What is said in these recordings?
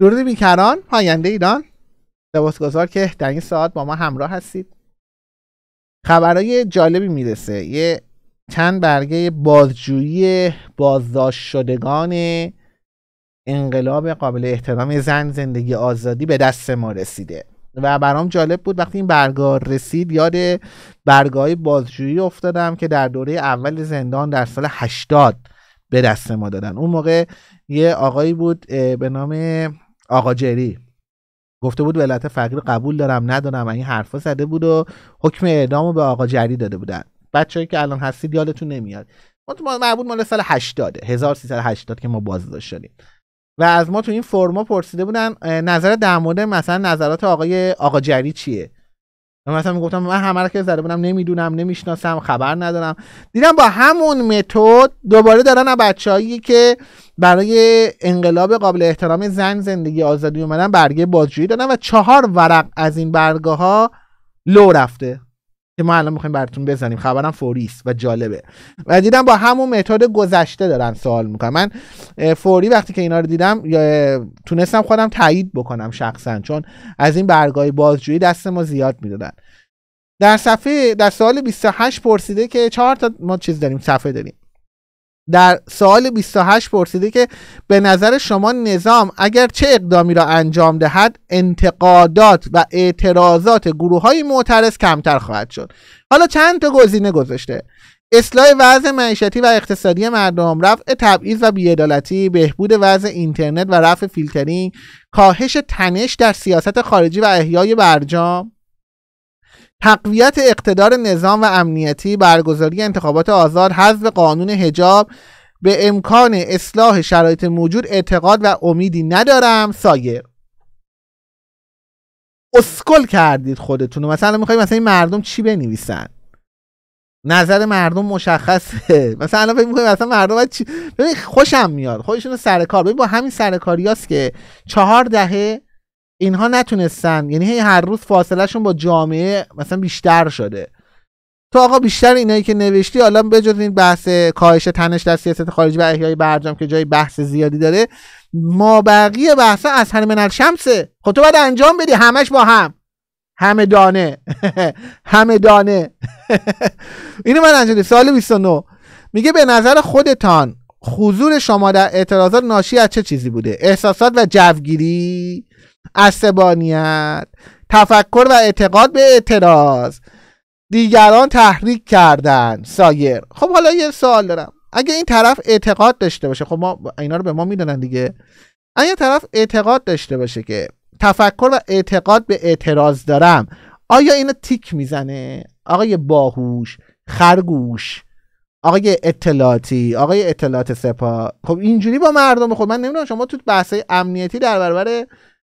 درود بیکران پاینده ایران سپاسگزار که در این ساعت با ما همراه هستید خبرهای جالبی میرسه یه چند برگه بازجویی بازداشت شدگان انقلاب قابل احترام زن زندگی آزادی به دست ما رسیده و برام جالب بود وقتی این برگار رسید یاد برگاه بازجویی افتادم که در دوره اول زندان در سال 80 به دست ما دادن اون موقع یه آقایی بود به نام آقا جری گفته بود ولایت فقیر قبول دارم ندارم این حرفا زده بود و حکم اعدام به آقا جری داده بودن بچه‌ای که الان هستید یادتون نمیاد ما معبود مال سال 80 1380 که ما بازداشت شدیم و از ما تو این فرما پرسیده بودن نظر در مورد مثلا نظرات آقای آقا جری چیه من مثلا میگفتم من همه که زده بودم نمیدونم نمیشناسم خبر ندارم دیدم با همون متد دوباره دارن بچههایی که برای انقلاب قابل احترام زن زندگی آزادی اومدن برگه بازجویی دادن و چهار ورق از این برگه ها لو رفته که ما الان میخوایم براتون بزنیم خبرم فوری و جالبه و دیدم با همون متد گذشته دارن سوال میکنن من فوری وقتی که اینا رو دیدم یا تونستم خودم تایید بکنم شخصا چون از این برگهای بازجویی دست ما زیاد میدادن در صفحه در سال 28 پرسیده که چهار تا ما چیز داریم صفحه داریم در سوال 28 پرسیده که به نظر شما نظام اگر چه اقدامی را انجام دهد انتقادات و اعتراضات گروه های معترض کمتر خواهد شد حالا چند تا گزینه گذاشته اصلاح وضع معیشتی و اقتصادی مردم رفع تبعیض و بیعدالتی بهبود وضع اینترنت و رفع فیلترینگ کاهش تنش در سیاست خارجی و احیای برجام تقویت اقتدار نظام و امنیتی برگزاری انتخابات آزاد حذف قانون هجاب به امکان اصلاح شرایط موجود اعتقاد و امیدی ندارم سایر اسکل کردید خودتون مثلا میخوای مثلا این مردم چی بنویسن نظر مردم مشخصه مثلا الان فکر مثلا مردم چی خوشم میاد خودشون سرکار ببین با همین سرکاریاست که چهار دهه اینها نتونستن یعنی هی هر روز شون با جامعه مثلا بیشتر شده تو آقا بیشتر اینایی که نوشتی حالا بجز این بحث کاهش تنش در سیاست خارجی و احیای برجام که جای بحث زیادی داره ما بقیه بحث از هر من شمسه خب تو باید انجام بدی همش با هم همه دانه همه دانه اینو من انجام سال 29 میگه به نظر خودتان حضور شما در اعتراضات ناشی از چه چیزی بوده احساسات و جوگیری عصبانیت تفکر و اعتقاد به اعتراض دیگران تحریک کردن سایر خب حالا یه سوال دارم اگه این طرف اعتقاد داشته باشه خب ما اینا رو به ما میدونن دیگه اگه طرف اعتقاد داشته باشه که تفکر و اعتقاد به اعتراض دارم آیا اینو تیک میزنه آقای باهوش خرگوش آقای اطلاعاتی آقای اطلاعات سپاه خب اینجوری با مردم خود من نمیدونم شما تو بحث امنیتی در برابر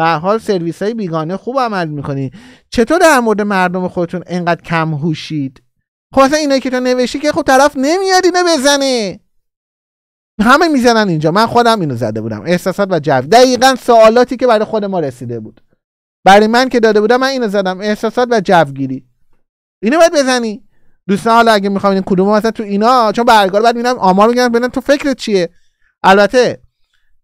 و حال سرویس های بیگانه خوب عمل میکنین چطور در مورد مردم خودتون انقدر کم هوشید خب اصلا اینایی که تو نوشتی که خب طرف نمیاد اینو بزنه همه میزنن اینجا من خودم اینو زده بودم احساسات و جو دقیقا سوالاتی که برای خود ما رسیده بود برای من که داده بودم من اینو زدم احساسات و جوگیری اینو باید بزنی دوستان حالا اگه میخوام این کدوم مثلا تو اینا چون برگار بعد میرم آمار میگم ببینم تو فکر چیه البته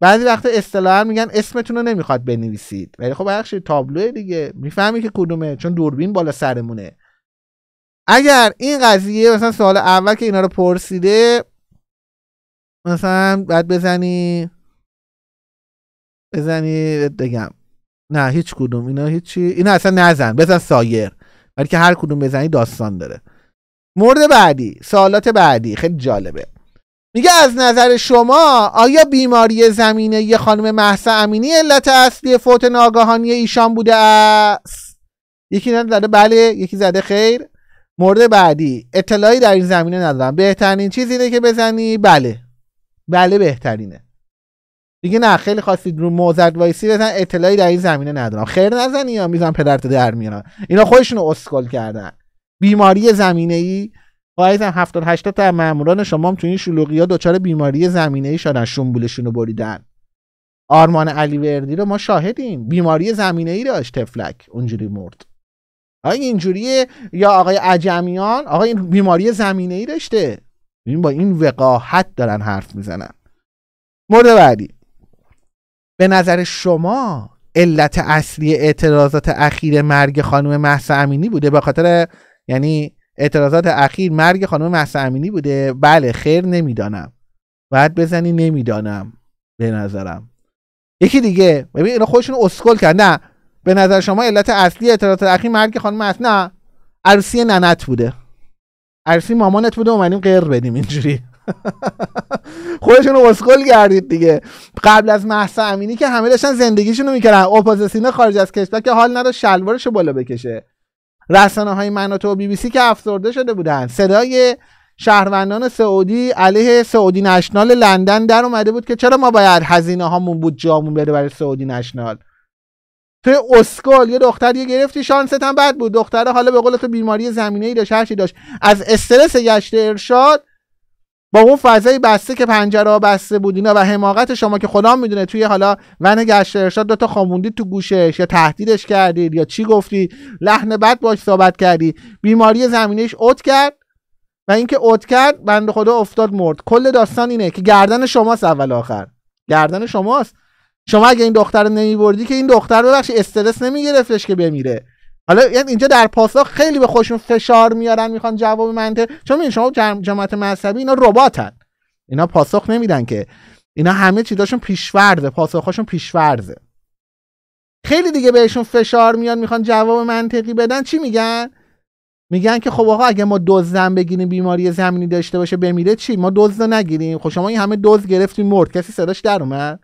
بعضی وقت اصطلاحا میگن اسمتون رو نمیخواد بنویسید ولی خب بخشید تابلو دیگه میفهمی که کدومه چون دوربین بالا سرمونه اگر این قضیه مثلا سوال اول که اینا رو پرسیده مثلا بعد بزنی بزنی بگم نه هیچ کدوم اینا هیچی اینا اصلا نزن بزن سایر ولی که هر کدوم بزنی داستان داره مورد بعدی سوالات بعدی خیلی جالبه میگه از نظر شما آیا بیماری زمینه یه خانم محسا امینی علت اصلی فوت ناگهانی ایشان بوده است یکی زده بله یکی زده خیر مورد بعدی اطلاعی در این زمینه ندارم بهترین چیز اینه که بزنی بله بله بهترینه دیگه نه خیلی خواستید رو موزد وایسی بزن اطلاعی در این زمینه ندارم خیر نزنی یا میزن پدرت در میارن اینا خودشون اسکل کردن بیماری زمینه ای و 70 80 تا ماموران شما هم تو این شلوغیا دچار بیماری زمینه شدن شنبولشون رو بریدن آرمان علی وردی رو ما شاهدیم بیماری زمینه ای داشت تفلک اونجوری مرد آقا اینجوریه یا آقای عجمیان آقا این بیماری زمینه ای داشته این با این وقاحت دارن حرف میزنن مورد بعدی به نظر شما علت اصلی اعتراضات اخیر مرگ خانم محسا امینی بوده به خاطر یعنی اعتراضات اخیر مرگ خانم محسا امینی بوده بله خیر نمیدانم باید بزنی نمیدانم به نظرم یکی دیگه ببین اینا خودشون اسکل کرد نه به نظر شما علت اصلی اعتراضات اخیر مرگ خانم محسا نه عروسی ننت بوده عرسی مامانت بوده اومدیم غیر بدیم اینجوری خودشون اسکل کردید دیگه قبل از محسا امینی که همه داشتن زندگیشون رو میکردن اپوزیسیون خارج از کشور که حال نداره شلوارش بالا بکشه رسانه های من و تو بی بی سی که افسرده شده بودن صدای شهروندان سعودی علیه سعودی نشنال لندن در اومده بود که چرا ما باید هزینه هامون بود جامون بره برای سعودی نشنال تو اسکل یه دختر یه گرفتی شانست هم بد بود دختره حالا به قول تو بیماری زمینه ای داشت داشت از استرس گشت ارشاد با اون فضای بسته که پنجره بسته بود اینا و حماقت شما که خدا میدونه توی حالا ون گشت ارشاد دوتا خاموندی تو گوشش یا تهدیدش کردید یا چی گفتی لحن بد باش صحبت کردی بیماری زمینش اوت کرد و اینکه اوت کرد بند خدا افتاد مرد کل داستان اینه که گردن شماست اول آخر گردن شماست شما اگه این دختر رو نمیبردی که این دختر ببخش استرس نمیگرفتش که بمیره حالا یعنی اینجا در پاسخ خیلی به خودشون فشار میارن میخوان جواب منطق چون این شما جماعت مذهبی اینا رباتن اینا پاسخ نمیدن که اینا همه چیزاشون پیشورده پاسخاشون پیشورده خیلی دیگه بهشون فشار میاد میخوان جواب منطقی بدن چی میگن میگن که خب آقا اگه ما زن بگیریم بیماری زمینی داشته باشه بمیره چی ما دزد نگیریم خب شما این همه دوز گرفتیم مرد کسی صداش در اومد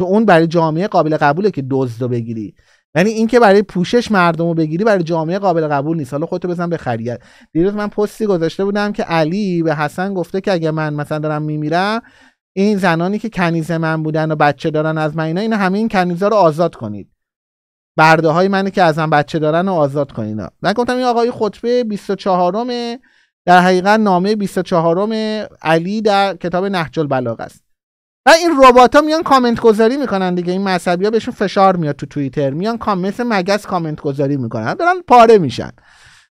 اون برای جامعه قابل قبوله که دزد رو بگیری یعنی اینکه برای پوشش مردم رو بگیری برای جامعه قابل قبول نیست حالا خودتو بزن به خریت دیروز من پستی گذاشته بودم که علی به حسن گفته که اگه من مثلا دارم میمیرم این زنانی که کنیز من بودن و بچه دارن از من اینا اینا همه این کنیزها رو آزاد کنید برده های منی که ازم بچه دارن رو آزاد کنید من گفتم این آقای خطبه 24 در حقیقت نامه 24 علی در کتاب نهج البلاغه است و این ربات ها میان کامنت گذاری میکنن دیگه این مذهبی ها بهشون فشار میاد تو توییتر میان کامنت مگس کامنت گذاری میکنن دارن پاره میشن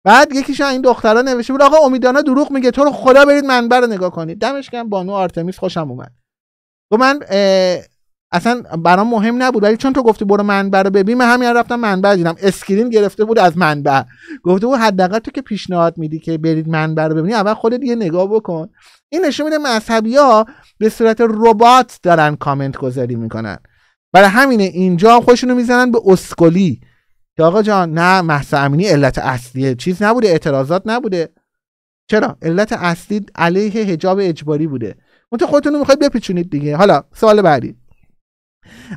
بعد یکیشون این دخترا نوشته بود آقا امیدانا دروغ میگه تو رو خدا برید منبر رو نگاه کنید دمش گرم بانو آرتمیس خوشم اومد تو خب من اصلا برام مهم نبود ولی چون تو گفتی برو منبع رو ببین من همین رفتم منبع دیدم اسکرین گرفته بود از منبع گفته بود حداقل تو که پیشنهاد میدی که برید منبع رو ببینی اول خودت یه نگاه بکن این نشون میده مذهبی ها به صورت ربات دارن کامنت گذاری میکنن برای همینه اینجا خودشونو میزنن به اسکلی که آقا جان نه محسا امینی علت اصلیه چیز نبوده اعتراضات نبوده چرا علت اصلی علیه حجاب اجباری بوده اون تو رو میخواید بپیچونید دیگه حالا سوال بعدی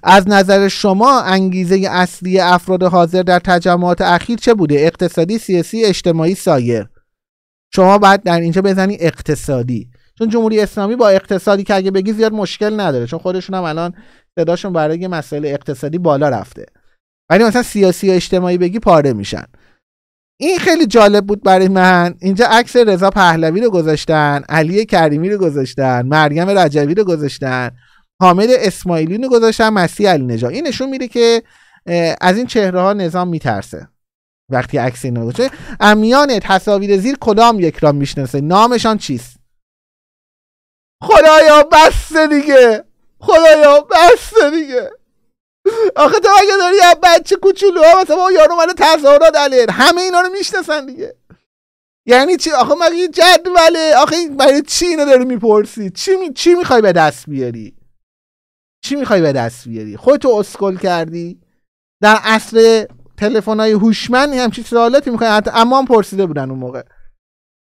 از نظر شما انگیزه اصلی افراد حاضر در تجمعات اخیر چه بوده اقتصادی سیاسی اجتماعی سایر شما باید در اینجا بزنی اقتصادی چون جمهوری اسلامی با اقتصادی که اگه بگی زیاد مشکل نداره چون خودشون هم الان صداشون برای مسئله اقتصادی بالا رفته ولی مثلا سیاسی و اجتماعی بگی پاره میشن این خیلی جالب بود برای من اینجا عکس رضا پهلوی رو گذاشتن علی کریمی رو گذاشتن مریم رجوی رو گذاشتن حامد اسماعیلی رو گذاشتن مسیح علی نجا این نشون میده که از این چهره ها نظام میترسه وقتی عکس اینا گذاشته امیان تصاویر زیر کدام یک را میشناسه نامشان چیست خدایا بس دیگه خدایا بس دیگه آخه تو اگه داری یه بچه کوچولو ها مثلا یارو من تظاهرات علیه همه اینا رو میشناسن دیگه یعنی چی آخه مگه جدوله آخه برای چی اینو داری میپرسی چی چی میخوای به دست بیاری چی میخوای به دست بیاری خودتو اسکل کردی در اصل تلفن های هوشمند چی سوالاتی میخوای حتی هم پرسیده بودن اون موقع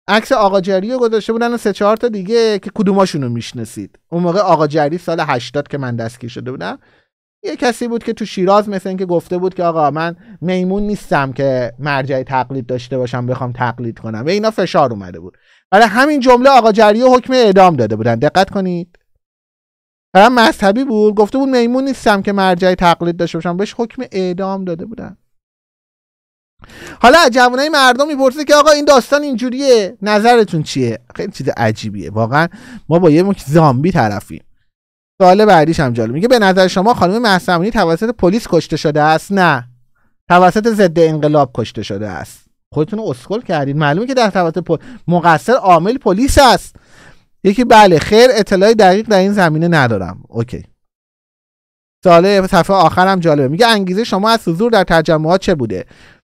عکس آقا جری گذاشته بودن و سه چهار تا دیگه که کدوماشون رو میشناسید اون موقع آقا جری سال 80 که من دستگیر شده بودم یه کسی بود که تو شیراز مثل اینکه گفته بود که آقا من میمون نیستم که مرجع تقلید داشته باشم بخوام تقلید کنم و اینا فشار اومده بود برای همین جمله آقا جری حکم اعدام داده بودن دقت کنید طرف مذهبی بود گفته بود میمون نیستم که مرجع تقلید داشته باشم بهش حکم اعدام داده بودن حالا جوانای مردم میپرسه که آقا این داستان اینجوریه نظرتون چیه خیلی چیز عجیبیه واقعا ما با یه مک زامبی طرفیم سوال بعدیش هم جالب میگه به نظر شما خانم مذهبی توسط پلیس کشته شده است نه توسط ضد انقلاب کشته شده است خودتون اسکل کردید معلومه که در توسط پل... مقصر عامل پلیس است یکی بله خیر اطلاع دقیق در این زمینه ندارم اوکی سال صفحه آخرم جالبه میگه انگیزه شما از حضور در تجمعات چه بوده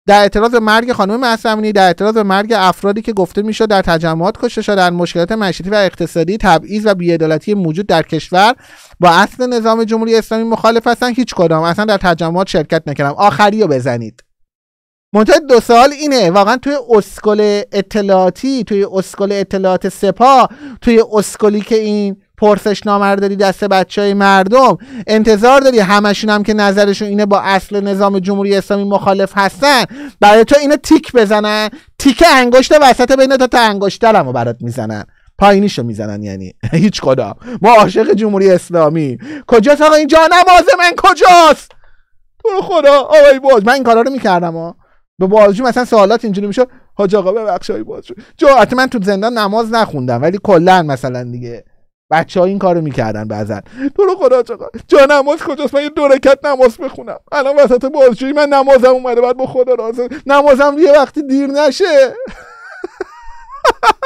در اعتراض به مرگ خانم معصومی در اعتراض به مرگ افرادی که گفته میشد در تجمعات کشته شدن مشکلات معیشتی و اقتصادی تبعیض و بیعدالتی موجود در کشور با اصل نظام جمهوری اسلامی مخالف هستن هیچ کدام اصلا در تجمعات شرکت نکردم آخری بزنید منتها دو سال اینه واقعا توی اسکل اطلاعاتی توی اسکل اطلاعات سپاه توی اسکلی که این پرسش داری دست بچه های مردم انتظار داری همشون هم که نظرشون اینه با اصل نظام جمهوری اسلامی مخالف هستن برای تو اینو تیک بزنن تیک انگشت وسط بین تا تا برات میزنن پایینیشو میزنن یعنی هیچ کدام ما عاشق جمهوری اسلامی کجاست آقا این جانماز من کجاست تو خدا آقای من این کارا رو میکردم به بازجو مثلا سوالات اینجوری میشه حاج آقا ببخش های بازجو جو من تو زندان نماز نخوندم ولی کلا مثلا دیگه بچه ها این کارو میکردن بعضا تو رو خدا آقا جا نماز کجاست من یه دو نماز بخونم الان وسط بازجویی من نمازم اومده بعد با خدا رازه نمازم یه وقتی دیر نشه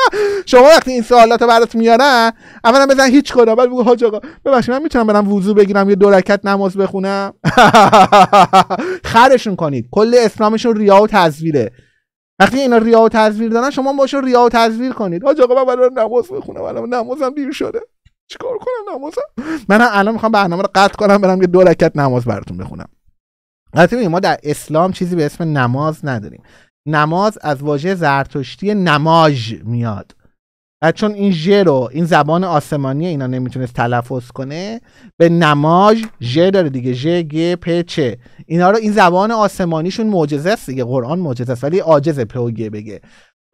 شما وقتی این سوالات رو برات میارن اولا بزن هیچ کدا بعد بگو حاج آقا ببخشید من میتونم برم وضو بگیرم یه دو نماز بخونم خرشون کنید کل اسلامشون ریا و تزویره وقتی اینا ریا و تزویر دارن شما باشون ریا و تزویر کنید حاج آقا من برم نماز بخونم الان نمازم دیر شده چیکار کنم نمازم من الان میخوام برنامه رو قطع کنم برم یه دو نماز براتون بخونم ما در اسلام چیزی به اسم نماز نداریم نماز از واژه زرتشتی نماج میاد و چون این ژ رو این زبان آسمانی اینا نمیتونست تلفظ کنه به نماج ژ داره دیگه ژ گ پ چ اینا رو این زبان آسمانیشون معجزه است دیگه قرآن معجزه است ولی عاجز پ و بگه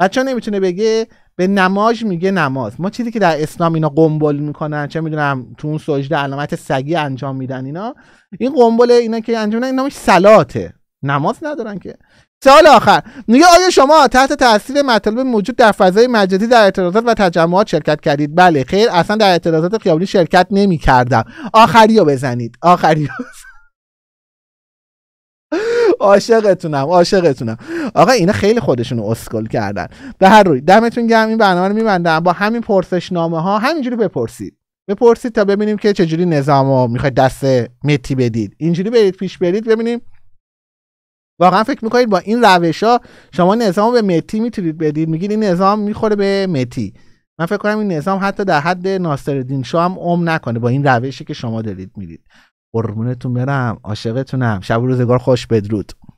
و چون نمیتونه بگه به نماج میگه نماز ما چیزی که در اسلام اینا قنبل میکنن چه میدونم تو اون سجده علامت سگی انجام میدن اینا این قنبل اینا که انجام میدن اینا سلاته نماز ندارن که سال آخر میگه آیا شما تحت تاثیر مطالب موجود در فضای مجازی در اعتراضات و تجمعات شرکت کردید بله خیر اصلا در اعتراضات خیابانی شرکت نمی کردم آخری رو بزنید آخری عاشقتونم عاشقتونم آقا اینا خیلی خودشون اسکل کردن به هر روی دمتون گرم این برنامه رو میبندم با همین پرسش نامه ها همینجوری بپرسید بپرسید تا ببینیم که چجوری نظامو میخواید دست متی بدید اینجوری برید پیش برید ببینیم واقعا فکر میکنید با این روش ها شما نظام به متی میتونید بدید میگید این نظام میخوره به متی من فکر کنم این نظام حتی در حد ناصرالدین شاه هم عم نکنه با این روشی که شما دارید میدید قربونتون برم عاشقتونم شب و روزگار خوش بدرود